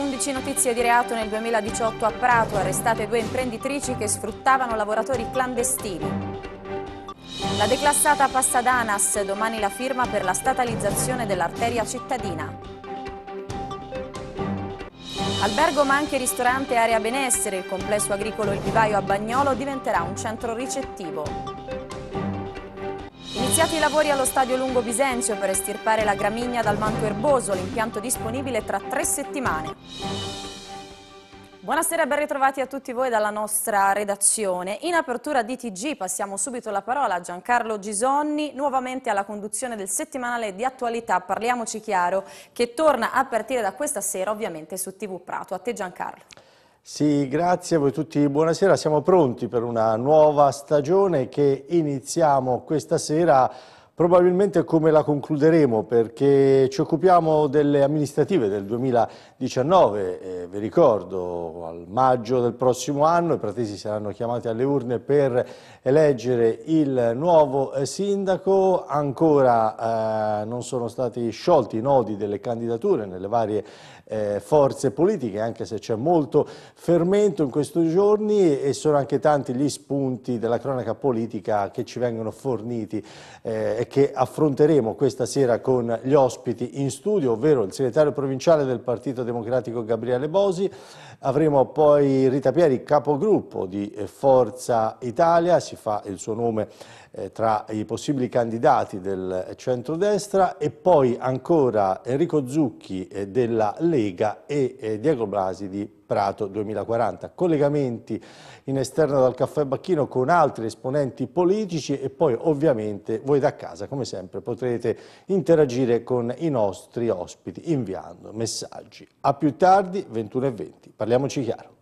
11 notizie di reato nel 2018 a Prato, arrestate due imprenditrici che sfruttavano lavoratori clandestini. La declassata passa ad domani la firma per la statalizzazione dell'arteria cittadina. Albergo ma anche ristorante area benessere, il complesso agricolo Il Vivaio a Bagnolo diventerà un centro ricettivo. Iniziati i lavori allo stadio Lungo Bisenzio per estirpare la gramigna dal manto erboso, l'impianto disponibile tra tre settimane. Buonasera e ben ritrovati a tutti voi dalla nostra redazione. In apertura di TG passiamo subito la parola a Giancarlo Gisonni, nuovamente alla conduzione del settimanale di attualità Parliamoci Chiaro, che torna a partire da questa sera ovviamente su TV Prato. A te Giancarlo. Sì, grazie a voi tutti, buonasera, siamo pronti per una nuova stagione che iniziamo questa sera probabilmente come la concluderemo perché ci occupiamo delle amministrative del 2019, eh, vi ricordo al maggio del prossimo anno i pratesi saranno chiamati alle urne per eleggere il nuovo eh, sindaco, ancora eh, non sono stati sciolti i nodi delle candidature nelle varie eh, forze politiche, anche se c'è molto fermento in questi giorni e sono anche tanti gli spunti della cronaca politica che ci vengono forniti eh, e che affronteremo questa sera con gli ospiti in studio, ovvero il segretario provinciale del Partito Democratico Gabriele Bosi, Avremo poi Rita Pieri, capogruppo di eh, Forza Italia, si fa il suo nome eh, tra i possibili candidati del centrodestra e poi ancora Enrico Zucchi eh, della Lega e Diego Blasi di Prato 2040. Collegamenti in esterno dal Caffè Bacchino con altri esponenti politici e poi ovviamente voi da casa come sempre potrete interagire con i nostri ospiti inviando messaggi. A più tardi 21.20. Parliamoci chiaro.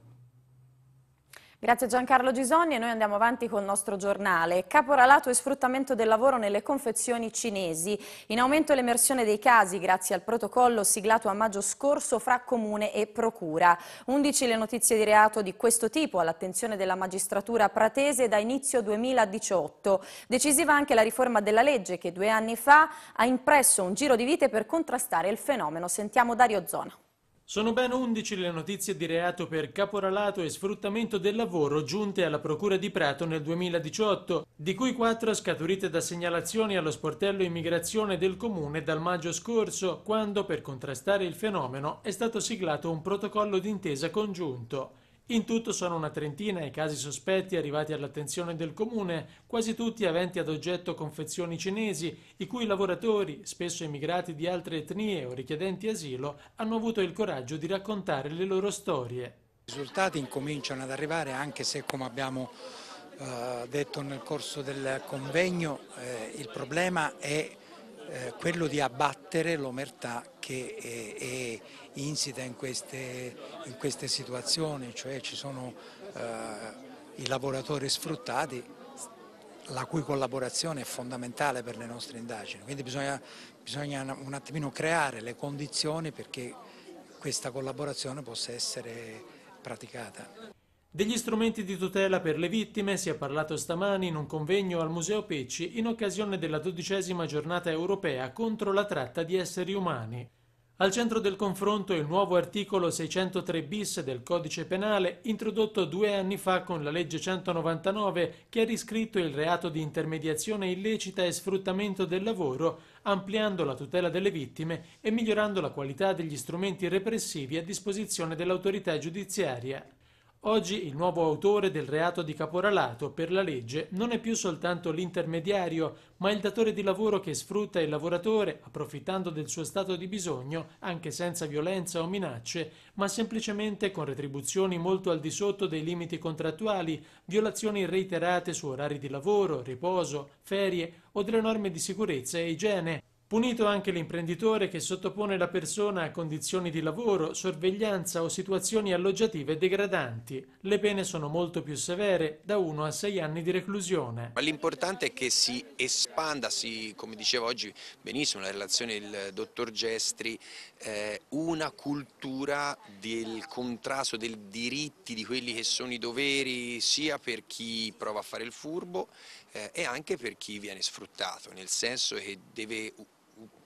Grazie Giancarlo Gisogni e noi andiamo avanti con il nostro giornale. Caporalato e sfruttamento del lavoro nelle confezioni cinesi. In aumento l'emersione dei casi grazie al protocollo siglato a maggio scorso fra Comune e Procura. 11 le notizie di reato di questo tipo all'attenzione della magistratura pratese da inizio 2018. Decisiva anche la riforma della legge che due anni fa ha impresso un giro di vite per contrastare il fenomeno. Sentiamo Dario Zona. Sono ben 11 le notizie di reato per caporalato e sfruttamento del lavoro giunte alla Procura di Prato nel 2018, di cui 4 scaturite da segnalazioni allo sportello immigrazione del Comune dal maggio scorso, quando per contrastare il fenomeno è stato siglato un protocollo d'intesa congiunto. In tutto sono una trentina i casi sospetti arrivati all'attenzione del comune, quasi tutti aventi ad oggetto confezioni cinesi, i cui lavoratori, spesso emigrati di altre etnie o richiedenti asilo, hanno avuto il coraggio di raccontare le loro storie. I risultati incominciano ad arrivare anche se, come abbiamo eh, detto nel corso del convegno, eh, il problema è eh, quello di abbattere l'omertà che è, eh, è insita in queste, in queste, situazioni, cioè ci sono eh, i lavoratori sfruttati la cui collaborazione è fondamentale per le nostre indagini, quindi bisogna, bisogna un attimino creare le condizioni perché questa collaborazione possa essere praticata. Degli strumenti di tutela per le vittime si è parlato stamani in un convegno al Museo Pecci in occasione della dodicesima giornata europea contro la tratta di esseri umani. Al centro del confronto il nuovo articolo 603 bis del codice penale introdotto due anni fa con la legge 199 che ha riscritto il reato di intermediazione illecita e sfruttamento del lavoro ampliando la tutela delle vittime e migliorando la qualità degli strumenti repressivi a disposizione dell'autorità giudiziaria. Oggi il nuovo autore del reato di caporalato per la legge non è più soltanto l'intermediario, ma il datore di lavoro che sfrutta il lavoratore, approfittando del suo stato di bisogno, anche senza violenza o minacce, ma semplicemente con retribuzioni molto al di sotto dei limiti contrattuali, violazioni reiterate su orari di lavoro, riposo, ferie o delle norme di sicurezza e igiene, Punito anche l'imprenditore che sottopone la persona a condizioni di lavoro, sorveglianza o situazioni alloggiative degradanti. Le pene sono molto più severe, da 1 a 6 anni di reclusione. L'importante è che si espanda, si, come diceva oggi benissimo la relazione del dottor Gestri, eh, una cultura del contrasto, dei diritti, di quelli che sono i doveri, sia per chi prova a fare il furbo eh, e anche per chi viene sfruttato, nel senso che deve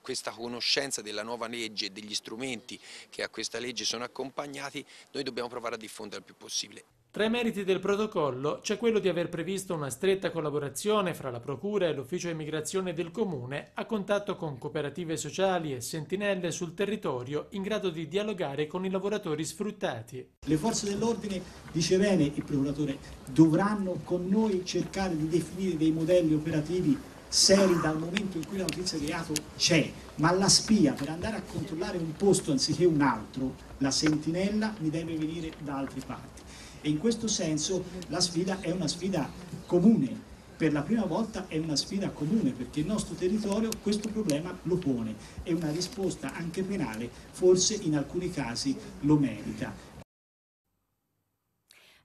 questa conoscenza della nuova legge e degli strumenti che a questa legge sono accompagnati, noi dobbiamo provare a diffondere il più possibile. Tra i meriti del protocollo c'è quello di aver previsto una stretta collaborazione fra la Procura e l'Ufficio Immigrazione del Comune a contatto con cooperative sociali e sentinelle sul territorio in grado di dialogare con i lavoratori sfruttati. Le forze dell'ordine, dice bene il procuratore, dovranno con noi cercare di definire dei modelli operativi seri dal momento in cui la notizia di reato c'è, ma la spia per andare a controllare un posto anziché un altro, la sentinella mi deve venire da altre parti. E in questo senso la sfida è una sfida comune, per la prima volta è una sfida comune perché il nostro territorio questo problema lo pone e una risposta anche penale forse in alcuni casi lo merita.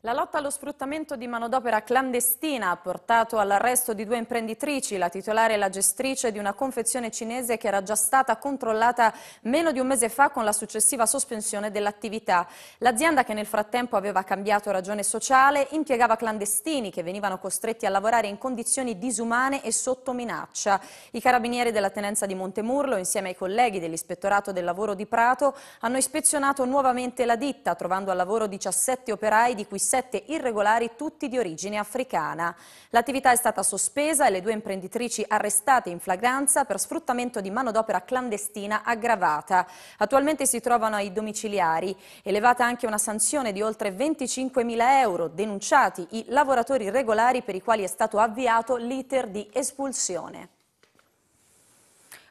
La lotta allo sfruttamento di manodopera clandestina ha portato all'arresto di due imprenditrici, la titolare e la gestrice di una confezione cinese che era già stata controllata meno di un mese fa con la successiva sospensione dell'attività. L'azienda che nel frattempo aveva cambiato ragione sociale impiegava clandestini che venivano costretti a lavorare in condizioni disumane e sotto minaccia. I carabinieri della tenenza di Montemurlo insieme ai colleghi dell'ispettorato del lavoro di Prato hanno ispezionato nuovamente la ditta trovando al lavoro 17 operai di cui sette irregolari tutti di origine africana. L'attività è stata sospesa e le due imprenditrici arrestate in flagranza per sfruttamento di manodopera clandestina aggravata. Attualmente si trovano ai domiciliari, elevata anche una sanzione di oltre 25.000 euro, denunciati i lavoratori regolari per i quali è stato avviato l'iter di espulsione.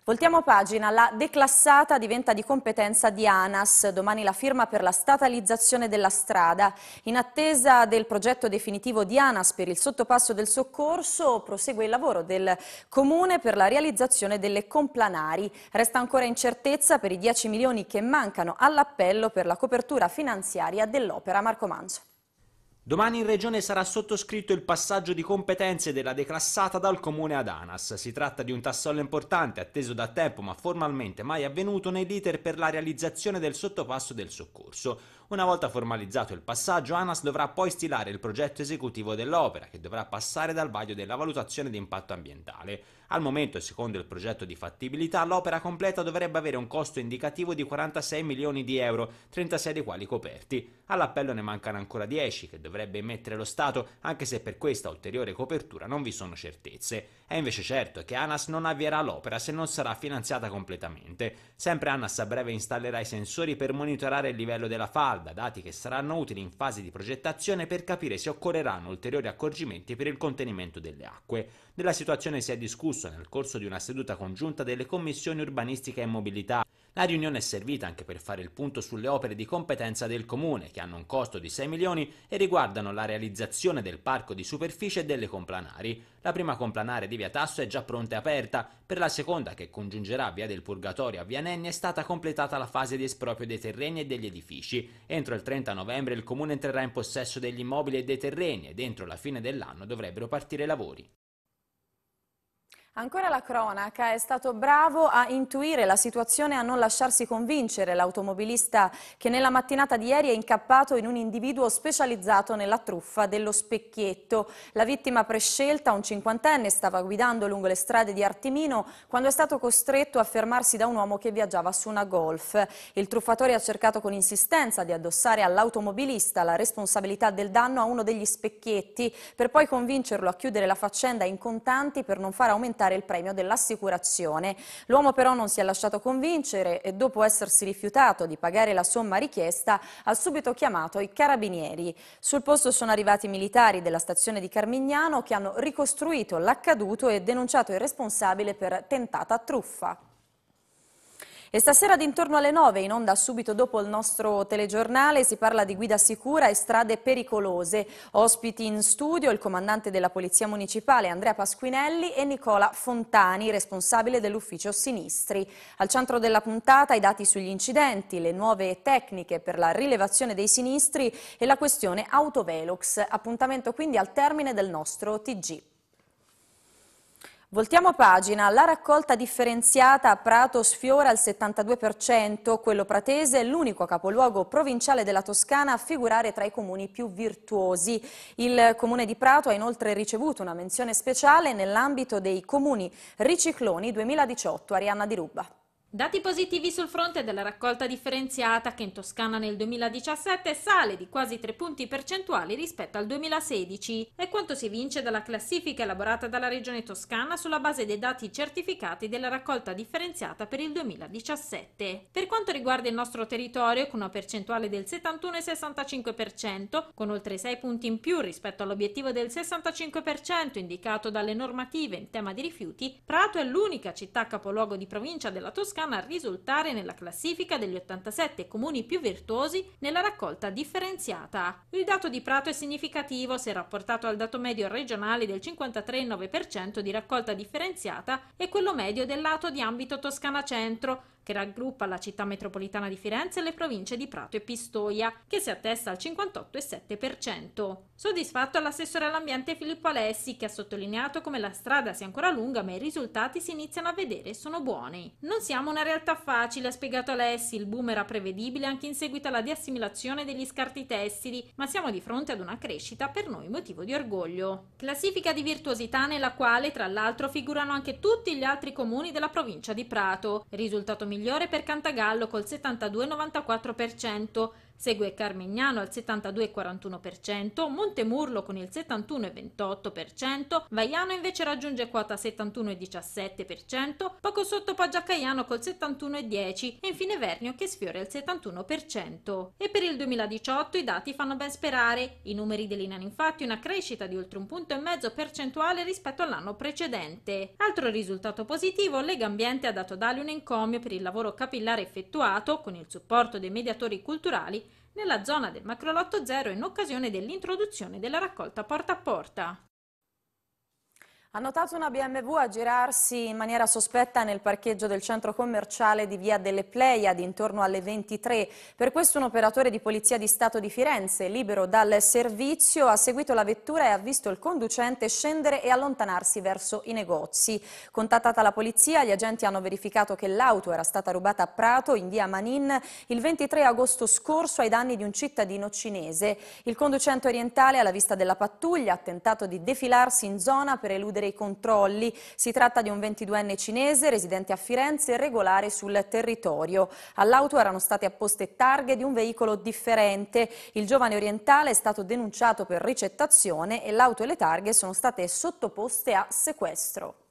Voltiamo pagina, la declassata diventa di competenza di ANAS, domani la firma per la statalizzazione della strada. In attesa del progetto definitivo di ANAS per il sottopasso del soccorso prosegue il lavoro del Comune per la realizzazione delle complanari. Resta ancora incertezza per i 10 milioni che mancano all'appello per la copertura finanziaria dell'opera Marco Manzo. Domani in Regione sarà sottoscritto il passaggio di competenze della declassata dal Comune ad ANAS. Si tratta di un tassello importante, atteso da tempo ma formalmente mai avvenuto, nei leader per la realizzazione del sottopasso del soccorso. Una volta formalizzato il passaggio, ANAS dovrà poi stilare il progetto esecutivo dell'opera, che dovrà passare dal vaglio della valutazione di impatto ambientale. Al momento, secondo il progetto di fattibilità, l'opera completa dovrebbe avere un costo indicativo di 46 milioni di euro, 36 dei quali coperti. All'appello ne mancano ancora 10 che dovrebbe emettere lo Stato, anche se per questa ulteriore copertura non vi sono certezze. È invece certo che ANAS non avvierà l'opera se non sarà finanziata completamente. Sempre ANAS a breve installerà i sensori per monitorare il livello della falda, dati che saranno utili in fase di progettazione per capire se occorreranno ulteriori accorgimenti per il contenimento delle acque. Della situazione si è discusso nel corso di una seduta congiunta delle commissioni urbanistica e mobilità. La riunione è servita anche per fare il punto sulle opere di competenza del comune, che hanno un costo di 6 milioni e riguardano la realizzazione del parco di superficie e delle complanari. La prima complanare di Via Tasso è già pronta e aperta, per la seconda che congiungerà Via del Purgatorio a Via Nenni è stata completata la fase di esproprio dei terreni e degli edifici. Entro il 30 novembre il comune entrerà in possesso degli immobili e dei terreni ed entro la fine dell'anno dovrebbero partire i lavori. Ancora la cronaca, è stato bravo a intuire la situazione e a non lasciarsi convincere l'automobilista che nella mattinata di ieri è incappato in un individuo specializzato nella truffa dello specchietto. La vittima prescelta, un cinquantenne, stava guidando lungo le strade di Artimino quando è stato costretto a fermarsi da un uomo che viaggiava su una golf. Il truffatore ha cercato con insistenza di addossare all'automobilista la responsabilità del danno a uno degli specchietti per poi convincerlo a chiudere la faccenda in contanti per non far aumentare accettare il premio dell'assicurazione. L'uomo però non si è lasciato convincere e dopo essersi rifiutato di pagare la somma richiesta ha subito chiamato i carabinieri. Sul posto sono arrivati i militari della stazione di Carmignano che hanno ricostruito l'accaduto e denunciato il responsabile per tentata truffa. E stasera d'intorno alle 9, in onda subito dopo il nostro telegiornale, si parla di guida sicura e strade pericolose. Ospiti in studio il comandante della Polizia Municipale Andrea Pasquinelli e Nicola Fontani, responsabile dell'ufficio Sinistri. Al centro della puntata i dati sugli incidenti, le nuove tecniche per la rilevazione dei sinistri e la questione autovelox. Appuntamento quindi al termine del nostro TG. Voltiamo pagina, la raccolta differenziata a Prato sfiora il 72%, quello pratese è l'unico capoluogo provinciale della Toscana a figurare tra i comuni più virtuosi. Il comune di Prato ha inoltre ricevuto una menzione speciale nell'ambito dei comuni ricicloni 2018. Arianna Di Rubba. Dati positivi sul fronte della raccolta differenziata che in Toscana nel 2017 sale di quasi 3 punti percentuali rispetto al 2016 è quanto si vince dalla classifica elaborata dalla Regione Toscana sulla base dei dati certificati della raccolta differenziata per il 2017. Per quanto riguarda il nostro territorio, con una percentuale del 71,65%, con oltre 6 punti in più rispetto all'obiettivo del 65% indicato dalle normative in tema di rifiuti, Prato è l'unica città capoluogo di provincia della Toscana chiama a risultare nella classifica degli 87 comuni più virtuosi nella raccolta differenziata. Il dato di Prato è significativo se rapportato al dato medio regionale del 53,9% di raccolta differenziata e quello medio del lato di ambito Toscana Centro, che raggruppa la città metropolitana di Firenze e le province di Prato e Pistoia, che si attesta al 58,7%. Soddisfatto l'assessore all'ambiente Filippo Alessi, che ha sottolineato come la strada sia ancora lunga ma i risultati si iniziano a vedere e sono buoni. Non siamo una realtà facile, ha spiegato Alessi, il boom era prevedibile anche in seguito alla diassimilazione degli scarti tessili, ma siamo di fronte ad una crescita per noi motivo di orgoglio. Classifica di virtuosità nella quale tra l'altro figurano anche tutti gli altri comuni della provincia di Prato. Risultato migliore migliore per Cantagallo col 72,94%, Segue Carmignano al 72,41%, Montemurlo con il 71,28%, Vaiano invece raggiunge quota 71,17%, poco sotto Paggiacaiano col 71,10% e infine Vernio che sfiora il 71%. E per il 2018 i dati fanno ben sperare. I numeri delineano infatti una crescita di oltre un punto e mezzo percentuale rispetto all'anno precedente. Altro risultato positivo, Lega Ambiente ha dato ad Ali un encomio per il lavoro capillare effettuato con il supporto dei mediatori culturali nella zona del macrolotto zero in occasione dell'introduzione della raccolta porta a porta. Ha notato una BMW a girarsi in maniera sospetta nel parcheggio del centro commerciale di Via delle Pleiadi intorno alle 23. Per questo un operatore di Polizia di Stato di Firenze, libero dal servizio, ha seguito la vettura e ha visto il conducente scendere e allontanarsi verso i negozi. Contattata la polizia, gli agenti hanno verificato che l'auto era stata rubata a Prato, in via Manin, il 23 agosto scorso ai danni di un cittadino cinese. Il conducente orientale, alla vista della pattuglia, ha tentato di defilarsi in zona per eludere i controlli. Si tratta di un 22enne cinese residente a Firenze e regolare sul territorio. All'auto erano state apposte targhe di un veicolo differente. Il giovane orientale è stato denunciato per ricettazione e l'auto e le targhe sono state sottoposte a sequestro.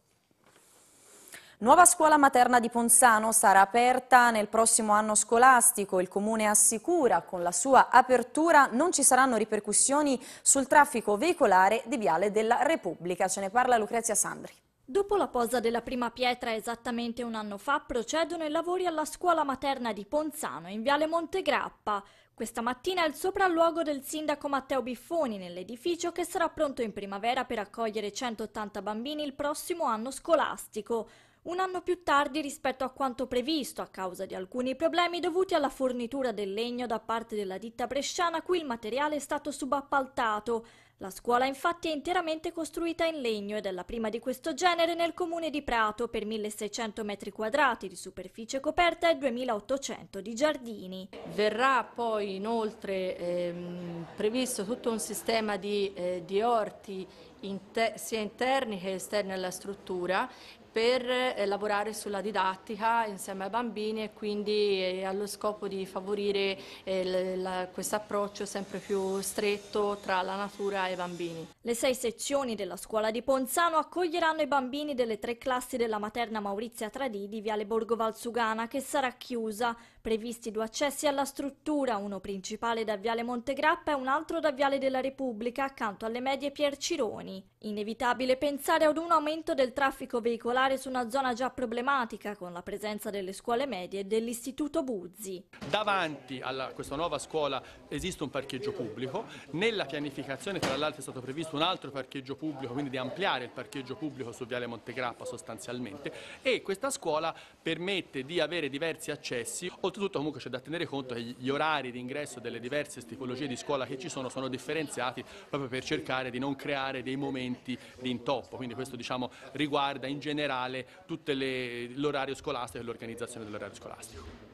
Nuova scuola materna di Ponzano sarà aperta nel prossimo anno scolastico. Il comune assicura che con la sua apertura non ci saranno ripercussioni sul traffico veicolare di Viale della Repubblica. Ce ne parla Lucrezia Sandri. Dopo la posa della prima pietra esattamente un anno fa procedono i lavori alla scuola materna di Ponzano in Viale Montegrappa. Questa mattina è il sopralluogo del sindaco Matteo Biffoni nell'edificio che sarà pronto in primavera per accogliere 180 bambini il prossimo anno scolastico un anno più tardi rispetto a quanto previsto a causa di alcuni problemi dovuti alla fornitura del legno da parte della ditta bresciana cui il materiale è stato subappaltato. La scuola infatti è interamente costruita in legno ed è la prima di questo genere nel comune di Prato per 1600 metri quadrati di superficie coperta e 2800 di giardini. Verrà poi inoltre ehm, previsto tutto un sistema di, eh, di orti inter sia interni che esterni alla struttura per eh, lavorare sulla didattica insieme ai bambini e quindi eh, allo scopo di favorire eh, questo approccio sempre più stretto tra la natura e i bambini. Le sei sezioni della scuola di Ponzano accoglieranno i bambini delle tre classi della materna Maurizia Tradì di Viale Borgo Valsugana che sarà chiusa. Previsti due accessi alla struttura, uno principale da Viale Montegrappa e un altro da Viale della Repubblica accanto alle medie Piercironi. Inevitabile pensare ad un aumento del traffico veicolare lavorare su una zona già problematica con la presenza delle scuole medie dell'Istituto Buzzi. Davanti a questa nuova scuola esiste un parcheggio pubblico, nella pianificazione tra l'altro è stato previsto un altro parcheggio pubblico, quindi di ampliare il parcheggio pubblico su Viale Montegrappa sostanzialmente e questa scuola permette di avere diversi accessi, oltretutto comunque c'è da tenere conto che gli orari di ingresso delle diverse tipologie di scuola che ci sono sono differenziati proprio per cercare di non creare dei momenti di intoppo, quindi questo diciamo riguarda in generale generale l'orario scolastico e l'organizzazione dell'orario scolastico.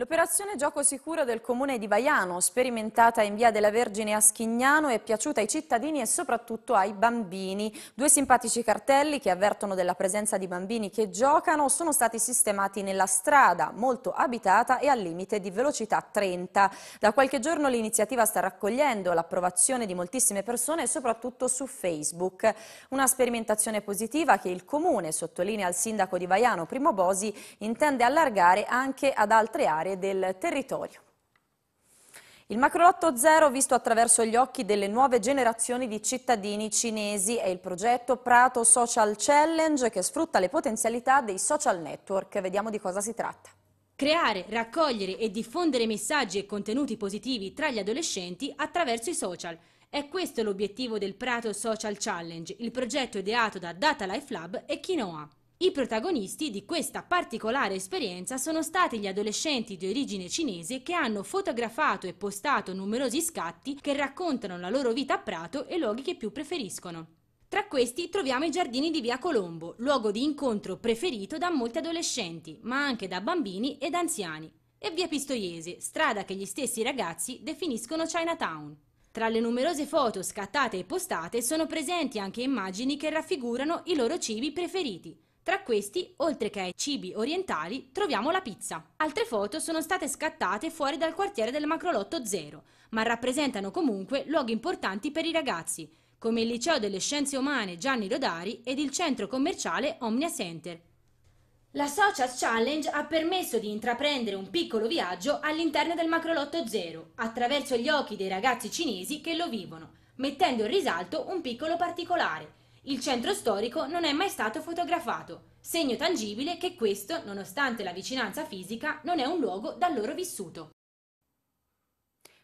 L'operazione Gioco Sicuro del comune di Baiano, sperimentata in via della Vergine a Schignano, è piaciuta ai cittadini e soprattutto ai bambini. Due simpatici cartelli che avvertono della presenza di bambini che giocano sono stati sistemati nella strada, molto abitata e al limite di velocità 30. Da qualche giorno l'iniziativa sta raccogliendo l'approvazione di moltissime persone, soprattutto su Facebook. Una sperimentazione positiva che il comune, sottolinea il sindaco di Baiano, Primo Bosi, intende allargare anche ad altre aree aree del territorio. Il macrolotto zero visto attraverso gli occhi delle nuove generazioni di cittadini cinesi è il progetto Prato Social Challenge che sfrutta le potenzialità dei social network. Vediamo di cosa si tratta. Creare, raccogliere e diffondere messaggi e contenuti positivi tra gli adolescenti attraverso i social. È questo l'obiettivo del Prato Social Challenge, il progetto ideato da Data Life Lab e Kinoa. I protagonisti di questa particolare esperienza sono stati gli adolescenti di origine cinese che hanno fotografato e postato numerosi scatti che raccontano la loro vita a Prato e luoghi che più preferiscono. Tra questi troviamo i giardini di Via Colombo, luogo di incontro preferito da molti adolescenti, ma anche da bambini ed anziani, e Via Pistoiese, strada che gli stessi ragazzi definiscono Chinatown. Tra le numerose foto scattate e postate sono presenti anche immagini che raffigurano i loro cibi preferiti, tra questi, oltre che ai cibi orientali, troviamo la pizza. Altre foto sono state scattate fuori dal quartiere del Macrolotto Zero, ma rappresentano comunque luoghi importanti per i ragazzi, come il Liceo delle Scienze Umane Gianni Rodari ed il centro commerciale Omnia Center. La Social Challenge ha permesso di intraprendere un piccolo viaggio all'interno del Macrolotto Zero, attraverso gli occhi dei ragazzi cinesi che lo vivono, mettendo in risalto un piccolo particolare, il centro storico non è mai stato fotografato, segno tangibile che questo, nonostante la vicinanza fisica, non è un luogo da loro vissuto.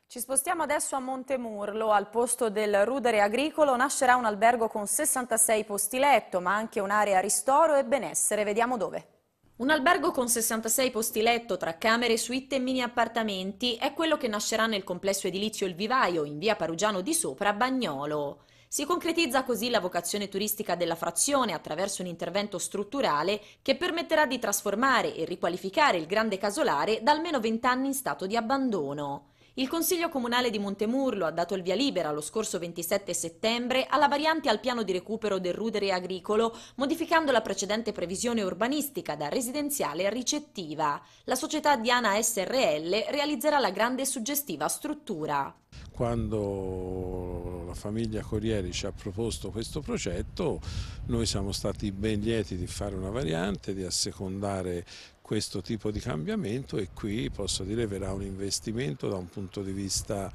Ci spostiamo adesso a Montemurlo, al posto del rudere agricolo nascerà un albergo con 66 posti letto, ma anche un'area ristoro e benessere, vediamo dove. Un albergo con 66 posti letto tra camere, suite e mini appartamenti è quello che nascerà nel complesso edilizio Il Vivaio in via Parugiano di Sopra, Bagnolo. Si concretizza così la vocazione turistica della frazione attraverso un intervento strutturale che permetterà di trasformare e riqualificare il grande casolare da almeno vent'anni in stato di abbandono. Il Consiglio Comunale di Montemurlo ha dato il via libera lo scorso 27 settembre alla variante al piano di recupero del rudere agricolo, modificando la precedente previsione urbanistica da residenziale a ricettiva. La società Diana SRL realizzerà la grande e suggestiva struttura. Quando la famiglia Corrieri ci ha proposto questo progetto, noi siamo stati ben lieti di fare una variante, di assecondare questo tipo di cambiamento e qui posso dire verrà un investimento da un punto di vista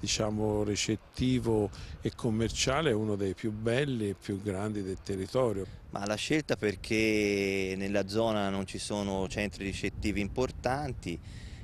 diciamo recettivo e commerciale uno dei più belli e più grandi del territorio. Ma la scelta perché nella zona non ci sono centri ricettivi importanti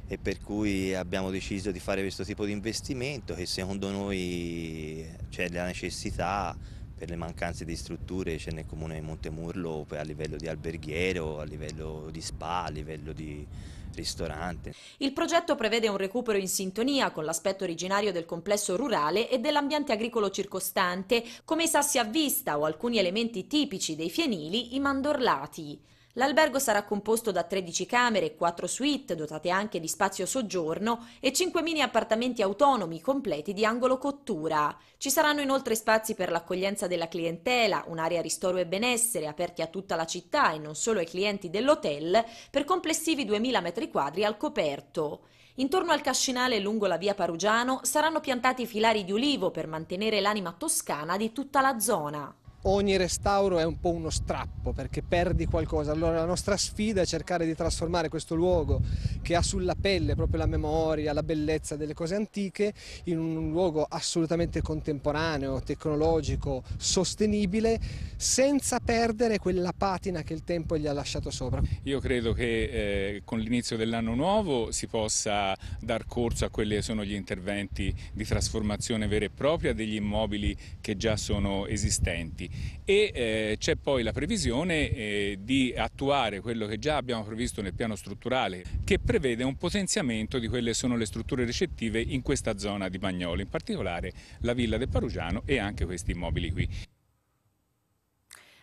e per cui abbiamo deciso di fare questo tipo di investimento che secondo noi c'è la necessità per le mancanze di strutture c'è nel comune di Montemurlo a livello di alberghiero, a livello di spa, a livello di ristorante. Il progetto prevede un recupero in sintonia con l'aspetto originario del complesso rurale e dell'ambiente agricolo circostante, come i sassi a vista o alcuni elementi tipici dei fienili, i mandorlati. L'albergo sarà composto da 13 camere, 4 suite, dotate anche di spazio soggiorno, e 5 mini appartamenti autonomi completi di angolo cottura. Ci saranno inoltre spazi per l'accoglienza della clientela, un'area ristoro e benessere aperti a tutta la città e non solo ai clienti dell'hotel, per complessivi 2000 m2 al coperto. Intorno al cascinale lungo la via Parugiano saranno piantati filari di ulivo per mantenere l'anima toscana di tutta la zona ogni restauro è un po' uno strappo perché perdi qualcosa. Allora la nostra sfida è cercare di trasformare questo luogo che ha sulla pelle proprio la memoria, la bellezza delle cose antiche in un luogo assolutamente contemporaneo, tecnologico, sostenibile, senza perdere quella patina che il tempo gli ha lasciato sopra. Io credo che eh, con l'inizio dell'anno nuovo si possa dar corso a quelli che sono gli interventi di trasformazione vera e propria degli immobili che già sono esistenti e eh, c'è poi la previsione eh, di attuare quello che già abbiamo previsto nel piano strutturale che prevede un potenziamento di quelle che sono le strutture recettive in questa zona di Bagnoli, in particolare la villa del Parugiano e anche questi immobili qui.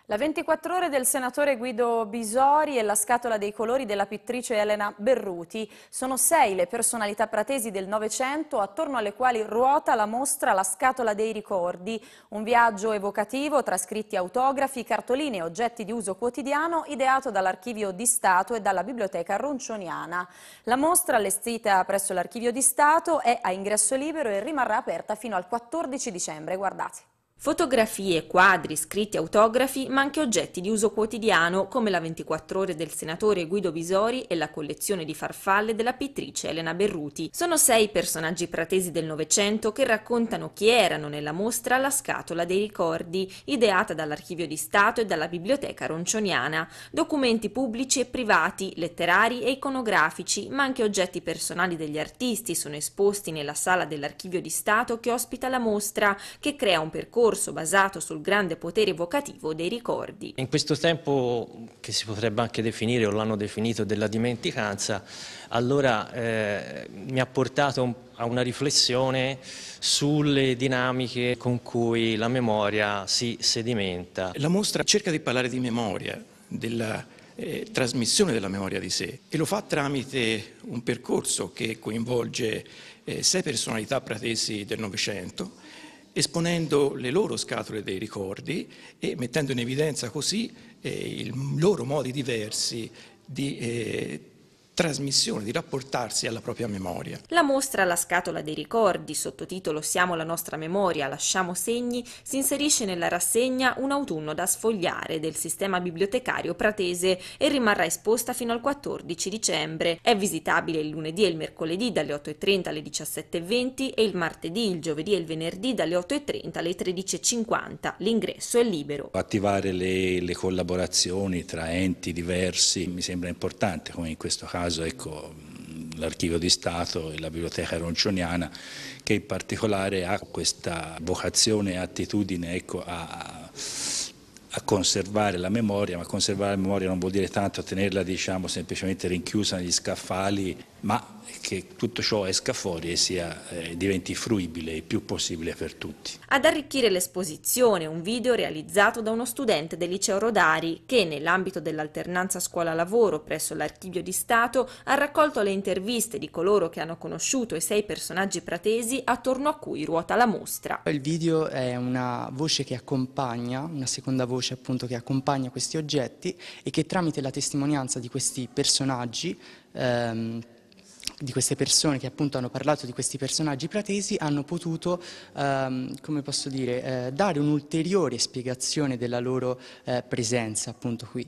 La 24 ore del senatore Guido Bisori e la scatola dei colori della pittrice Elena Berruti sono sei le personalità pratesi del Novecento attorno alle quali ruota la mostra La scatola dei ricordi, un viaggio evocativo tra scritti autografi, cartoline e oggetti di uso quotidiano ideato dall'Archivio di Stato e dalla Biblioteca Roncioniana. La mostra, allestita presso l'Archivio di Stato, è a ingresso libero e rimarrà aperta fino al 14 dicembre. Guardate. Fotografie, quadri, scritti, autografi, ma anche oggetti di uso quotidiano come la 24 ore del senatore Guido Visori e la collezione di farfalle della pittrice Elena Berruti. Sono sei personaggi pratesi del Novecento che raccontano chi erano nella mostra La scatola dei ricordi, ideata dall'Archivio di Stato e dalla Biblioteca Roncioniana. Documenti pubblici e privati, letterari e iconografici, ma anche oggetti personali degli artisti sono esposti nella sala dell'Archivio di Stato che ospita la mostra, che crea un percorso discorso basato sul grande potere evocativo dei ricordi. In questo tempo, che si potrebbe anche definire, o l'hanno definito, della dimenticanza, allora eh, mi ha portato a una riflessione sulle dinamiche con cui la memoria si sedimenta. La mostra cerca di parlare di memoria, della eh, trasmissione della memoria di sé e lo fa tramite un percorso che coinvolge eh, sei personalità pratesi del Novecento esponendo le loro scatole dei ricordi e mettendo in evidenza così eh, i loro modi diversi di eh, trasmissione, di rapportarsi alla propria memoria. La mostra La scatola dei ricordi, sottotitolo Siamo la nostra memoria, lasciamo segni, si inserisce nella rassegna Un autunno da sfogliare del sistema bibliotecario pratese e rimarrà esposta fino al 14 dicembre. È visitabile il lunedì e il mercoledì dalle 8.30 alle 17.20 e il martedì, il giovedì e il venerdì dalle 8.30 alle 13.50. L'ingresso è libero. Attivare le, le collaborazioni tra enti diversi mi sembra importante, come in questo caso caso ecco, l'archivio di Stato e la biblioteca roncioniana che in particolare ha questa vocazione e attitudine ecco, a, a, conservare la memoria, ma conservare la memoria non vuol dire tanto tenerla diciamo, semplicemente rinchiusa negli scaffali ma che tutto ciò esca fuori e sia, eh, diventi fruibile il più possibile per tutti. Ad arricchire l'esposizione un video realizzato da uno studente del liceo Rodari che nell'ambito dell'alternanza scuola-lavoro presso l'Archivio di Stato ha raccolto le interviste di coloro che hanno conosciuto i sei personaggi pratesi attorno a cui ruota la mostra. Il video è una voce che accompagna, una seconda voce appunto che accompagna questi oggetti e che tramite la testimonianza di questi personaggi ehm, di queste persone che appunto hanno parlato di questi personaggi pratesi hanno potuto, ehm, come posso dire, eh, dare un'ulteriore spiegazione della loro eh, presenza appunto qui.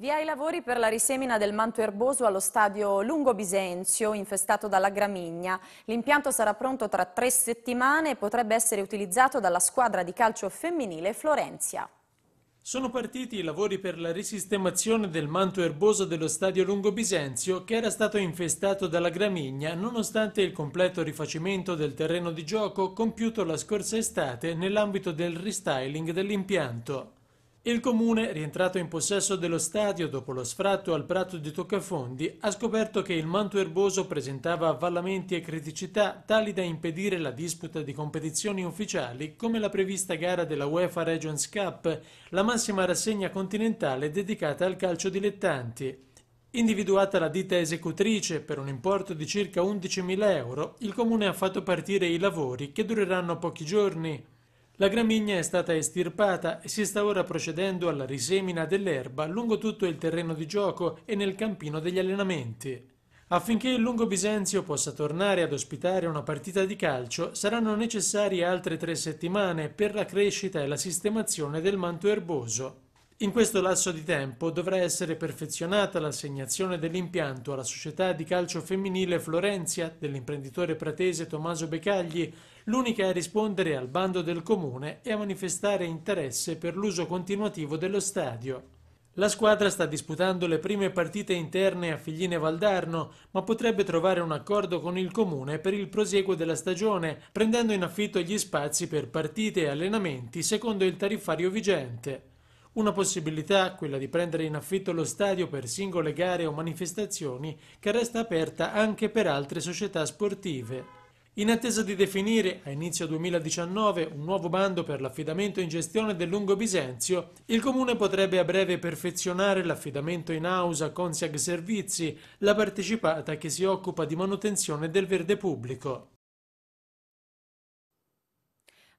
Via i lavori per la risemina del manto erboso allo stadio Lungo Bisenzio, infestato dalla gramigna. L'impianto sarà pronto tra tre settimane e potrebbe essere utilizzato dalla squadra di calcio femminile Florenzia. Sono partiti i lavori per la risistemazione del manto erboso dello stadio Lungo Bisenzio che era stato infestato dalla gramigna nonostante il completo rifacimento del terreno di gioco compiuto la scorsa estate nell'ambito del restyling dell'impianto. Il comune, rientrato in possesso dello stadio dopo lo sfratto al prato di Toccafondi, ha scoperto che il manto erboso presentava avvallamenti e criticità tali da impedire la disputa di competizioni ufficiali come la prevista gara della UEFA Regions Cup, la massima rassegna continentale dedicata al calcio dilettanti. Individuata la ditta esecutrice per un importo di circa 11.000 euro, il comune ha fatto partire i lavori che dureranno pochi giorni. La gramigna è stata estirpata e si sta ora procedendo alla risemina dell'erba lungo tutto il terreno di gioco e nel campino degli allenamenti. Affinché il Lungo Bisenzio possa tornare ad ospitare una partita di calcio, saranno necessarie altre tre settimane per la crescita e la sistemazione del manto erboso. In questo lasso di tempo dovrà essere perfezionata l'assegnazione dell'impianto alla società di calcio femminile Florenzia dell'imprenditore pratese Tommaso Becagli, l'unica a rispondere al bando del comune e a manifestare interesse per l'uso continuativo dello stadio. La squadra sta disputando le prime partite interne a Figline Valdarno, ma potrebbe trovare un accordo con il comune per il prosieguo della stagione, prendendo in affitto gli spazi per partite e allenamenti secondo il tariffario vigente. Una possibilità, quella di prendere in affitto lo stadio per singole gare o manifestazioni, che resta aperta anche per altre società sportive. In attesa di definire a inizio 2019 un nuovo bando per l'affidamento in gestione del Lungo Bisenzio, il comune potrebbe a breve perfezionare l'affidamento in ausa Consiag Servizi, la partecipata che si occupa di manutenzione del verde pubblico.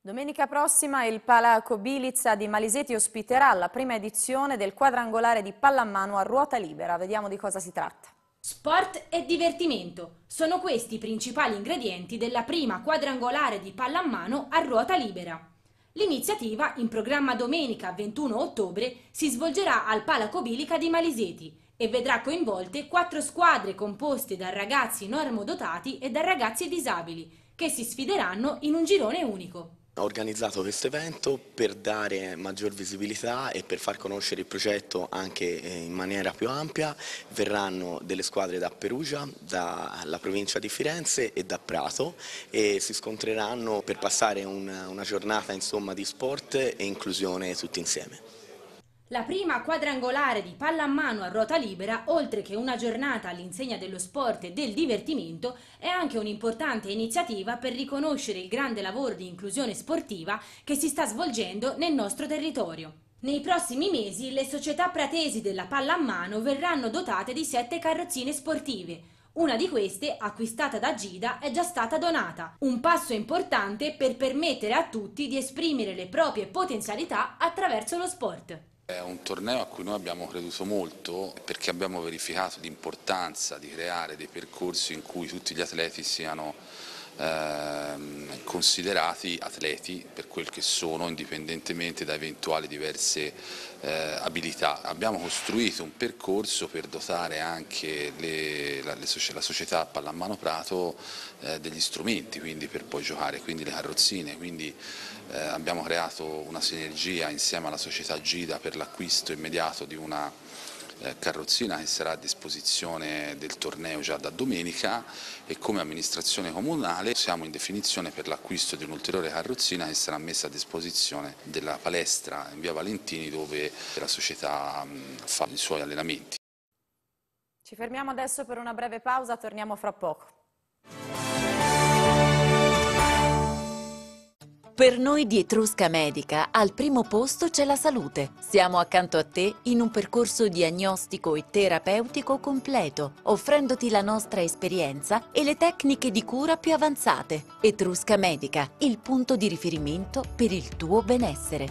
Domenica prossima il Palaco Bilizza di Maliseti ospiterà la prima edizione del quadrangolare di pallamano a ruota libera. Vediamo di cosa si tratta. Sport e divertimento sono questi i principali ingredienti della prima quadrangolare di pallamano a ruota libera. L'iniziativa, in programma domenica 21 ottobre, si svolgerà al Palaco Bilica di Maliseti e vedrà coinvolte quattro squadre composte da ragazzi normodotati e da ragazzi disabili, che si sfideranno in un girone unico. Ho organizzato questo evento per dare maggior visibilità e per far conoscere il progetto anche eh, in maniera più ampia. Verranno delle squadre da Perugia, dalla provincia di Firenze e da Prato e si scontreranno per passare una, giornata insomma, di sport e inclusione tutti insieme. La prima quadrangolare di pallamano a ruota libera, oltre che una giornata all'insegna dello sport e del divertimento, è anche un'importante iniziativa per riconoscere il grande lavoro di inclusione sportiva che si sta svolgendo nel nostro territorio. Nei prossimi mesi le società pratesi della pallamano verranno dotate di sette carrozzine sportive, una di queste, acquistata da Gida, è già stata donata. Un passo importante per permettere a tutti di esprimere le proprie potenzialità attraverso lo sport. È un torneo a cui noi abbiamo creduto molto perché abbiamo verificato l'importanza di creare dei percorsi in cui tutti gli atleti siano ehm, considerati atleti per quel che sono indipendentemente da eventuali diverse eh, abilità. Abbiamo costruito un percorso per dotare anche le, la, le, la, società Pallamano Prato eh, degli strumenti quindi, per poi giocare, quindi le carrozzine, quindi eh, abbiamo creato una sinergia insieme alla società Gida per l'acquisto immediato di una eh, carrozzina che sarà a disposizione del torneo già da domenica e come amministrazione comunale siamo in definizione per l'acquisto di un'ulteriore carrozzina che sarà messa a disposizione della palestra in via Valentini dove la società fa i suoi allenamenti. Ci fermiamo adesso per una breve pausa, torniamo fra poco. Per noi di Etrusca Medica al primo posto c'è la salute. Siamo accanto a te in un percorso diagnostico e terapeutico completo, offrendoti la nostra esperienza e le tecniche di cura più avanzate. Etrusca Medica, il punto di riferimento per il tuo benessere.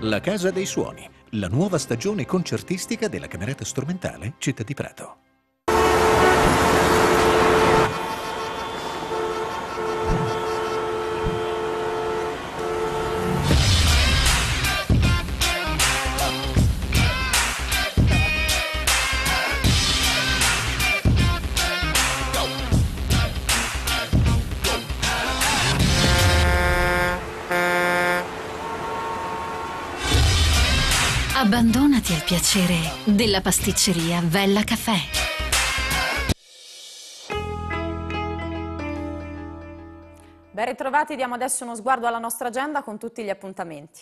La Casa dei Suoni la nuova stagione concertistica della Camerata Strumentale Città di Prato. Abbandonati al piacere della pasticceria Bella Caffè. Ben ritrovati, diamo adesso uno sguardo alla nostra agenda con tutti gli appuntamenti.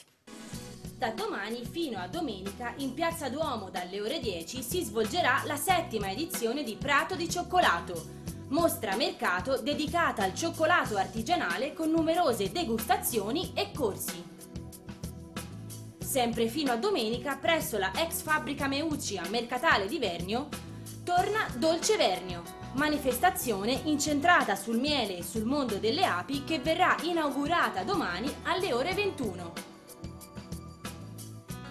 Da domani fino a domenica in Piazza Duomo dalle ore 10 si svolgerà la settima edizione di Prato di Cioccolato, mostra mercato dedicata al cioccolato artigianale con numerose degustazioni e corsi sempre fino a domenica presso la ex fabbrica Meucci a Mercatale di Vernio, torna Dolce Vernio, manifestazione incentrata sul miele e sul mondo delle api che verrà inaugurata domani alle ore 21.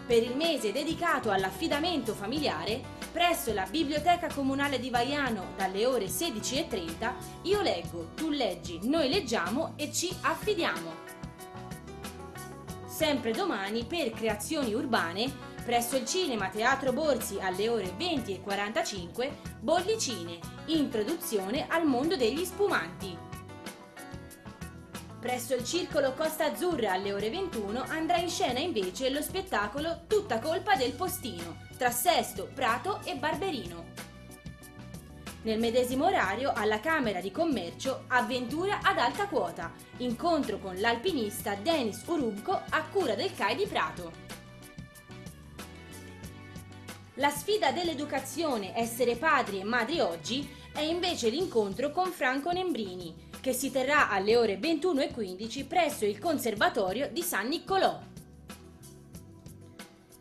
Per il mese dedicato all'affidamento familiare, presso la Biblioteca Comunale di Vaiano dalle ore 16.30, io leggo, tu leggi, noi leggiamo e ci affidiamo sempre domani per Creazioni Urbane presso il Cinema Teatro Borsi alle ore 20 e 45 Bollicine, introduzione al mondo degli spumanti. Presso il Circolo Costa Azzurra alle ore 21 andrà in scena invece lo spettacolo Tutta colpa del postino tra Sesto, Prato e Barberino. Nel medesimo orario alla Camera di Commercio Avventura ad alta quota, incontro con l'alpinista Denis Urubco a cura del CAI di Prato. La sfida dell'educazione essere padri e madri oggi è invece l'incontro con Franco Nembrini, che si terrà alle ore 21.15 presso il Conservatorio di San Niccolò.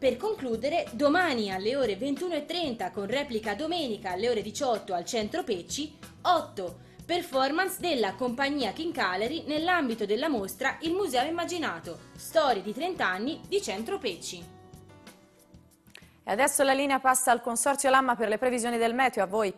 Per concludere, domani alle ore 21.30 con replica domenica alle ore 18 al centro Pecci, 8 performance della compagnia King Quincalari nell'ambito della mostra Il Museo Immaginato, storie di 30 anni di centro Pecci. E adesso la linea passa al Consorzio Lamma per le previsioni del meteo, a voi.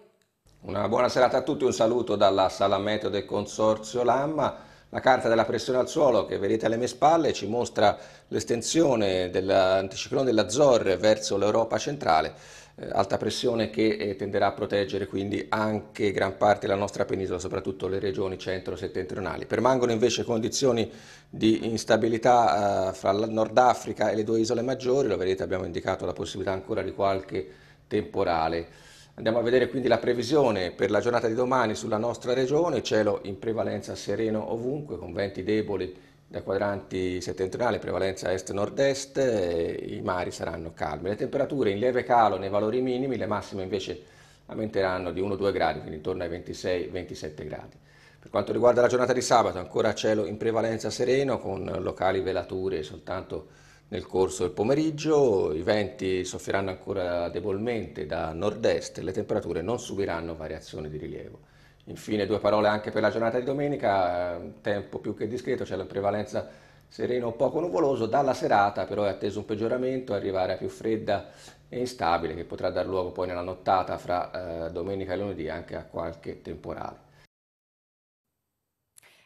Una buona serata a tutti, un saluto dalla Sala Meteo del Consorzio Lamma. La carta della pressione al suolo che vedete alle mie spalle ci mostra l'estensione dell'anticiclone dell'Azzorre verso l'Europa centrale, eh, alta pressione che eh, tenderà a proteggere quindi anche gran parte della nostra penisola, soprattutto le regioni centro-settentrionali. Permangono invece condizioni di instabilità eh, fra il Nord Africa e le due isole maggiori, lo vedete abbiamo indicato la possibilità ancora di qualche temporale Andiamo a vedere quindi la previsione per la giornata di domani sulla nostra regione, cielo in prevalenza sereno ovunque con venti deboli dai quadranti settentrionali, prevalenza est-nord-est, i mari saranno calmi. Le temperature in lieve calo nei valori minimi, le massime invece aumenteranno di 1-2 gradi, quindi intorno ai 26-27 gradi. Per quanto riguarda la giornata di sabato, ancora cielo in prevalenza sereno con locali velature soltanto nel corso del pomeriggio i venti soffriranno ancora debolmente da nord-est e le temperature non subiranno variazioni di rilievo. Infine due parole anche per la giornata di domenica, eh, tempo più che discreto, c'è cioè la prevalenza sereno o poco nuvoloso, dalla serata però è atteso un peggioramento, arrivare a più fredda e instabile che potrà dar luogo poi nella nottata fra eh, domenica e lunedì anche a qualche temporale.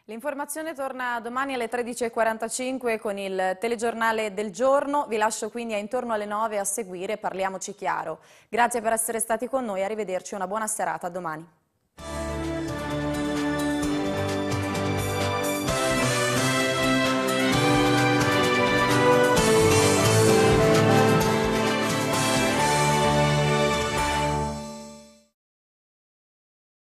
L'informazione torna domani alle 13.45 con il telegiornale del giorno. Vi lascio quindi a intorno alle 9 a seguire Parliamoci Chiaro. Grazie per essere stati con noi, arrivederci, una buona serata, a domani.